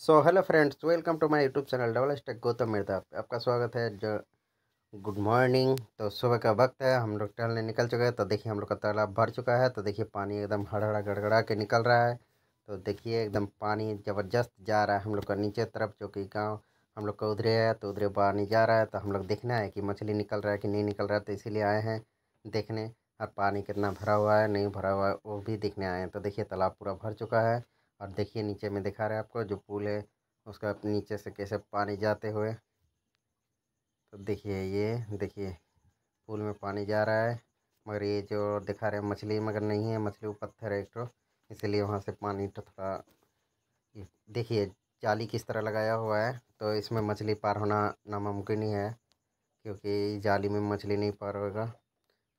so hello friends welcome to my YouTube channel double stake Gautam Mirda आपका स्वागत है जो गुड मॉर्निंग तो सुबह का वक्त है हम लोग टहलने निकल चुके हैं तो देखिए हम लोग का तालाब भर चुका है तो देखिए पानी एकदम हड़हड़ा गड़गड़ा के निकल रहा है तो देखिए एकदम पानी ज़बरदस्त जा रहा है हम लोग का नीचे तरफ जो कि गाँव हम लोग का उधरे है तो उधरे पानी जा रहा है तो हम लोग देखना है कि मछली निकल रहा है कि नहीं निकल रहा है तो इसीलिए आए हैं देखने और पानी कितना भरा हुआ है नहीं भरा हुआ है वो भी देखने आए हैं तो देखिए तालाब पूरा भर चुका है और देखिए नीचे में दिखा रहे हैं आपको जो पुल है उसका नीचे से कैसे पानी जाते हुए तो देखिए ये देखिए पुल में पानी जा रहा है मगर ये जो दिखा रहे हैं मछली मगर नहीं है मछली वो पत्थर है एक तो इसलिए वहाँ से पानी तो थोड़ा देखिए जाली किस तरह लगाया हुआ है तो इसमें मछली पार होना नामुमकिन ही है क्योंकि जाली में मछली नहीं पार होगा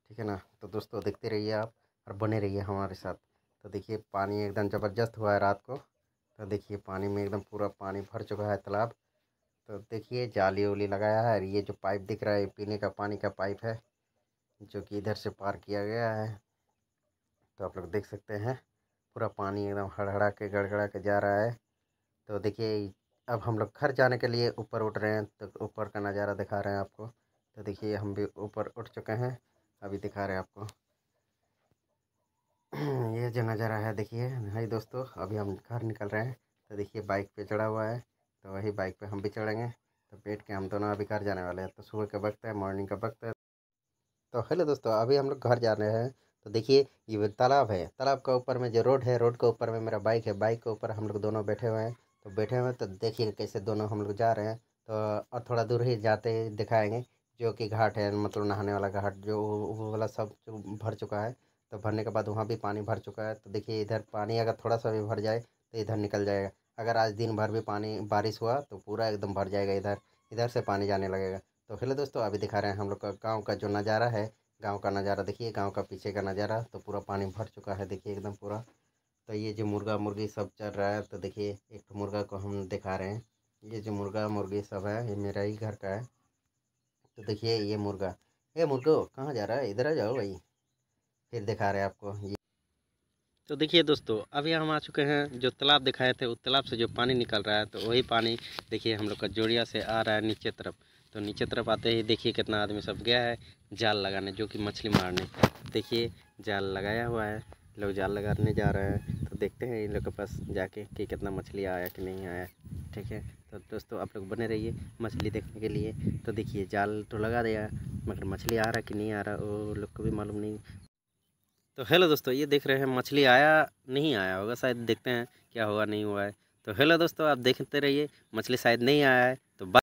ठीक है ना तो दोस्तों देखते रहिए आप और बने रहिए हमारे साथ तो देखिए पानी एकदम ज़बरदस्त हुआ है रात को तो देखिए पानी में एकदम पूरा पानी भर चुका है तालाब तो देखिए जाली उली लगाया है ये जो पाइप दिख रहा है पीने का पानी का पाइप है जो कि इधर से पार किया गया है तो आप लोग देख सकते हैं पूरा पानी एकदम हड़हड़ा के गड़गड़ा के जा रहा है तो देखिए अब हम लोग घर जाने के लिए ऊपर उठ रहे हैं तो ऊपर का नज़ारा दिखा रहे हैं आपको तो देखिए हम भी ऊपर उठ चुके हैं अभी दिखा रहे हैं आपको जो नज़ारा है देखिए भाई दोस्तों अभी हम घर निकल रहे हैं तो देखिए बाइक पे चढ़ा हुआ है तो वही बाइक पे हम भी चढ़ेंगे तो बैठ के हम दोनों अभी घर जाने वाले हैं तो सुबह का वक्त है मॉर्निंग का वक्त है तो हेलो दोस्तों अभी हम लोग घर जा रहे हैं तो देखिए ये तालाब है तालाब के ऊपर में जो रोड है रोड के ऊपर में मेरा बाइक है बाइक के ऊपर हम लोग दोनों बैठे हुए हैं तो बैठे हुए हैं तो देखिए कैसे दोनों हम लोग जा रहे हैं तो और थोड़ा दूर ही जाते दिखाएंगे जो कि घाट है मतलब नहाने वाला घाट जो वो वाला सब भर चुका है तो भरने के बाद वहाँ भी पानी भर चुका है तो देखिए इधर पानी अगर थोड़ा सा भी भर जाए तो इधर निकल जाएगा अगर आज दिन भर भी पानी बारिश हुआ तो पूरा एकदम भर जाएगा इधर इधर से पानी जाने लगेगा तो हेलो दोस्तों अभी दिखा रहे हैं हम लोग का गाँव का जो नज़ारा है गाँव का नज़ारा देखिए गाँव का पीछे का नज़ारा तो पूरा पानी भर चुका है देखिए एकदम पूरा तो ये जो मुर्गा मुर्गी सब चल रहा है तो देखिए एक मुर्गा को हम दिखा रहे हैं ये जो मुर्गा मुर्गी सब है ये मेरा ही घर का है तो देखिए ये मुर्गा ये मुर्गो कहाँ जा रहा है इधर आ जाओ भाई फिर दिखा रहे हैं आपको ये तो देखिए दोस्तों अभी हम आ चुके हैं जो तालाब दिखाए थे उस तालाब से जो पानी निकल रहा है तो वही पानी देखिए हम लोग का जोड़िया से आ रहा है नीचे तरफ तो नीचे तरफ आते ही देखिए कितना आदमी सब गया है जाल लगाने जो कि मछली मारने देखिए जाल लगाया हुआ है लोग जाल लगाने जा रहे हैं तो देखते हैं इन लोग के पास जाके कि कितना मछली आया कि नहीं आया ठीक है तो दोस्तों आप लोग बने रहिए मछली देखने के लिए तो देखिए जाल तो लगा दिया मगर मछली आ रहा कि नहीं आ रहा वो लोग को भी मालूम नहीं तो हेलो दोस्तों ये देख रहे हैं मछली आया नहीं आया होगा शायद देखते हैं क्या हुआ नहीं हुआ है तो हेलो दोस्तों आप देखते रहिए मछली शायद नहीं आया है तो